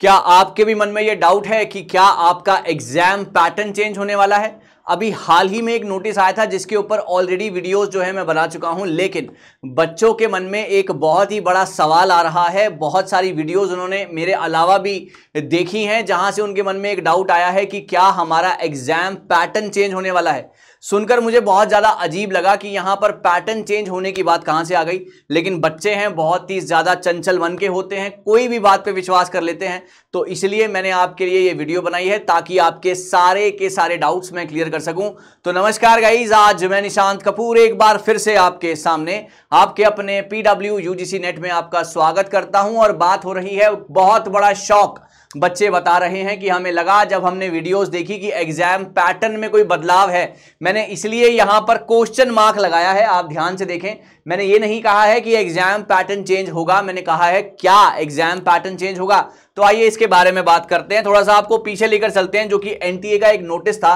क्या आपके भी मन में यह डाउट है कि क्या आपका एग्जाम पैटर्न चेंज होने वाला है अभी हाल ही में एक नोटिस आया था जिसके ऊपर ऑलरेडी वीडियोस जो है मैं बना चुका हूं लेकिन बच्चों के मन में एक बहुत ही बड़ा सवाल आ रहा है बहुत सारी वीडियोस उन्होंने मेरे अलावा भी देखी हैं जहां से उनके मन में एक डाउट आया है कि क्या हमारा एग्जाम पैटर्न चेंज होने वाला है सुनकर मुझे बहुत ज़्यादा अजीब लगा कि यहाँ पर पैटर्न चेंज होने की बात कहाँ से आ गई लेकिन बच्चे हैं बहुत ही ज़्यादा चंचल मन के होते हैं कोई भी बात पर विश्वास कर लेते हैं तो इसलिए मैंने आपके लिए ये वीडियो बनाई है ताकि आपके सारे के सारे डाउट्स मैं क्लियर कर सकूँ तो नमस्कार गाइज आज मैं निशांत कपूर एक बार फिर से आपके सामने आपके अपने पी डब्ल्यू नेट में आपका स्वागत करता हूँ और बात हो रही है बहुत बड़ा शौक बच्चे बता रहे हैं कि हमें लगा जब हमने वीडियोस देखी कि एग्जाम पैटर्न में कोई बदलाव है मैंने इसलिए यहां पर क्वेश्चन मार्क लगाया है आप ध्यान से देखें मैंने ये नहीं कहा है कि एग्जाम पैटर्न चेंज होगा मैंने कहा है क्या एग्जाम पैटर्न चेंज होगा तो आइए इसके बारे में बात करते हैं थोड़ा सा आपको पीछे लेकर चलते हैं जो कि एन का एक नोटिस था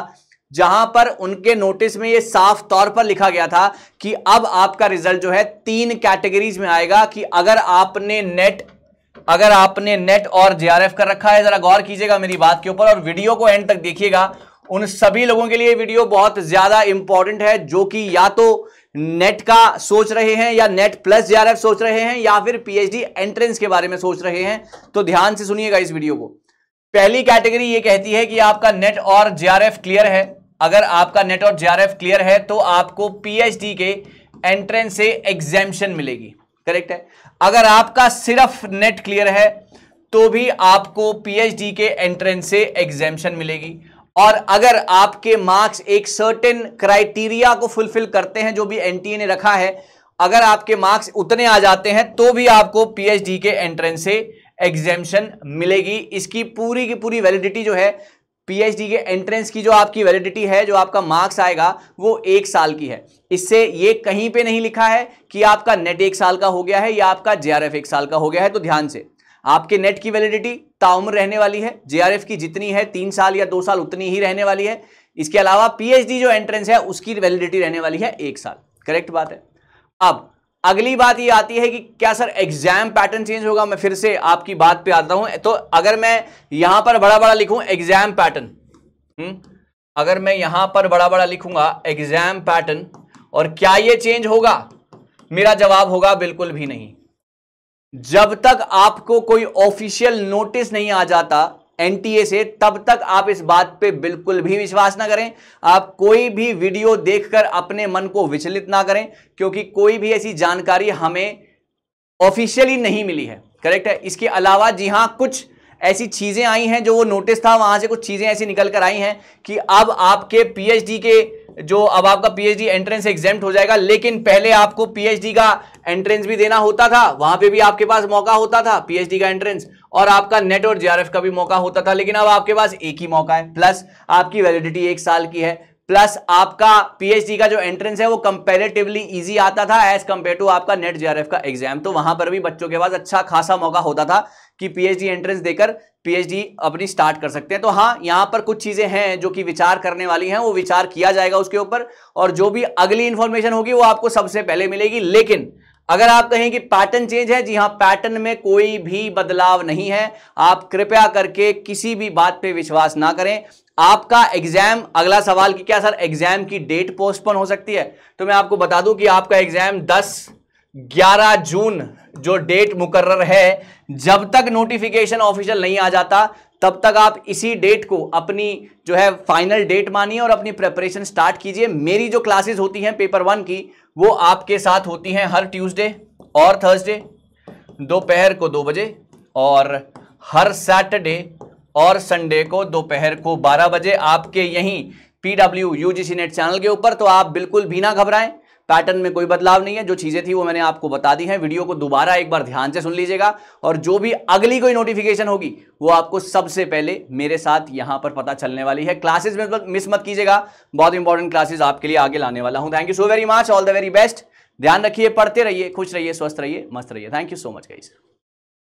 जहां पर उनके नोटिस में ये साफ तौर पर लिखा गया था कि अब आपका रिजल्ट जो है तीन कैटेगरीज में आएगा कि अगर आपने नेट अगर आपने नेट और जे कर रखा है जरा गौर कीजिएगा मेरी बात के ऊपर और वीडियो को एंड तक देखिएगा उन सभी लोगों के लिए वीडियो बहुत ज्यादा इंपॉर्टेंट है जो कि या तो नेट का सोच रहे हैं या नेट प्लस जे सोच रहे हैं या फिर पीएचडी एंट्रेंस के बारे में सोच रहे हैं तो ध्यान से सुनिएगा इस वीडियो को पहली कैटेगरी ये कहती है कि आपका नेट और जे क्लियर है अगर आपका नेट और जे क्लियर है तो आपको पीएचडी के एंट्रेंस से एग्जामेशन मिलेगी करेक्ट है अगर आपका सिर्फ नेट क्लियर है तो भी आपको पीएचडी के एंट्रेंस से एग्जामेशन मिलेगी और अगर आपके मार्क्स एक सर्टेन क्राइटेरिया को फुलफिल करते हैं जो भी एनटीए ने रखा है अगर आपके मार्क्स उतने आ जाते हैं तो भी आपको पीएचडी के एंट्रेंस से एग्जामेशन मिलेगी इसकी पूरी की पूरी वैलिडिटी जो है पीएचडी के एंट्रेंस की जो आपकी वैलिडिटी है जो आपका मार्क्स आएगा वो एक साल की है इससे ये कहीं पे नहीं लिखा है कि आपका नेट एक साल का हो गया है या आपका जेआरएफ एक साल का हो गया है तो ध्यान से आपके नेट की वैलिडिटी ताउम्र रहने वाली है जेआरएफ की जितनी है तीन साल या दो साल उतनी ही रहने वाली है इसके अलावा डी जो एंट्रेंस है उसकी वैलिडिटी रहने वाली है एक साल करेक्ट बात है अब अगली बात ये आती है कि क्या सर एग्जाम पैटर्न चेंज होगा मैं फिर से आपकी बात पे आता हूं तो अगर मैं यहां पर बड़ा बड़ा लिखूं एग्जाम हम्म, पैटर्न अगर मैं यहां पर बड़ा बड़ा लिखूंगा एग्जाम पैटर्न और क्या ये चेंज होगा मेरा जवाब होगा बिल्कुल भी नहीं जब तक आपको कोई ऑफिशियल नोटिस नहीं आ जाता एनटीए से तब तक आप इस बात पे बिल्कुल भी विश्वास ना करें आप कोई भी वीडियो देखकर अपने मन को विचलित ना करें क्योंकि कोई भी ऐसी जानकारी हमें ऑफिशियली नहीं मिली है करेक्ट है इसके अलावा जी हाँ कुछ ऐसी चीज़ें आई हैं जो वो नोटिस था वहां से कुछ चीज़ें ऐसी निकल कर आई हैं कि अब आपके पीएचडी के जो अब आपका पीएचडी एंट्रेंस एग्जाम हो जाएगा लेकिन पहले आपको पीएचडी का एंट्रेंस भी देना होता था वहां पे भी आपके पास मौका होता था पीएचडी का एंट्रेंस और आपका नेट और जीआरएफ का भी मौका होता था लेकिन अब आपके पास एक ही मौका है प्लस आपकी वैलिडिटी एक साल की है प्लस आपका पीएचडी का जो एंट्रेंस है वो कंपेरेटिवली इजी आता था एज कंपेयर टू आपका नेट जीआरएफ का एग्जाम तो वहां पर भी बच्चों के पास अच्छा खासा मौका होता था कि पीएचडी एंट्रेंस देकर पीएचडी अपनी स्टार्ट कर सकते हैं तो हाँ यहाँ पर कुछ चीज़ें हैं जो कि विचार करने वाली हैं वो विचार किया जाएगा उसके ऊपर और जो भी अगली इन्फॉर्मेशन होगी वो आपको सबसे पहले मिलेगी लेकिन अगर आप कहें कि पैटर्न चेंज है जी हाँ पैटर्न में कोई भी बदलाव नहीं है आप कृपया करके किसी भी बात पे विश्वास ना करें आपका एग्जाम अगला सवाल कि क्या सर एग्जाम की डेट पोस्टपोन हो सकती है तो मैं आपको बता दूं कि आपका एग्जाम 11 जून जो डेट मुकर्र है जब तक नोटिफिकेशन ऑफिशियल नहीं आ जाता तब तक आप इसी डेट को अपनी जो है फाइनल डेट मानिए और अपनी प्रेपरेशन स्टार्ट कीजिए मेरी जो क्लासेस होती हैं पेपर वन की वो आपके साथ होती हैं हर ट्यूसडे और थर्सडे दोपहर को दो बजे और हर सैटरडे और संडे को दोपहर को बारह बजे आपके यहीं P W U G C NET channel के ऊपर तो आप बिल्कुल भी ना घबराएं पैटर्न में कोई बदलाव नहीं है जो चीज़ें थी वो मैंने आपको बता दी हैं वीडियो को दोबारा एक बार ध्यान से सुन लीजिएगा और जो भी अगली कोई नोटिफिकेशन होगी वो आपको सबसे पहले मेरे साथ यहां पर पता चलने वाली है क्लासेज में मिस मत कीजिएगा बहुत इंपॉर्टेंट क्लासेज आपके लिए आगे लाने वाला हूँ thank you so very much all the very best ध्यान रखिए पढ़ते रहिए खुश रहिए स्वस्थ रहिए मस्त रहिए thank you so much guys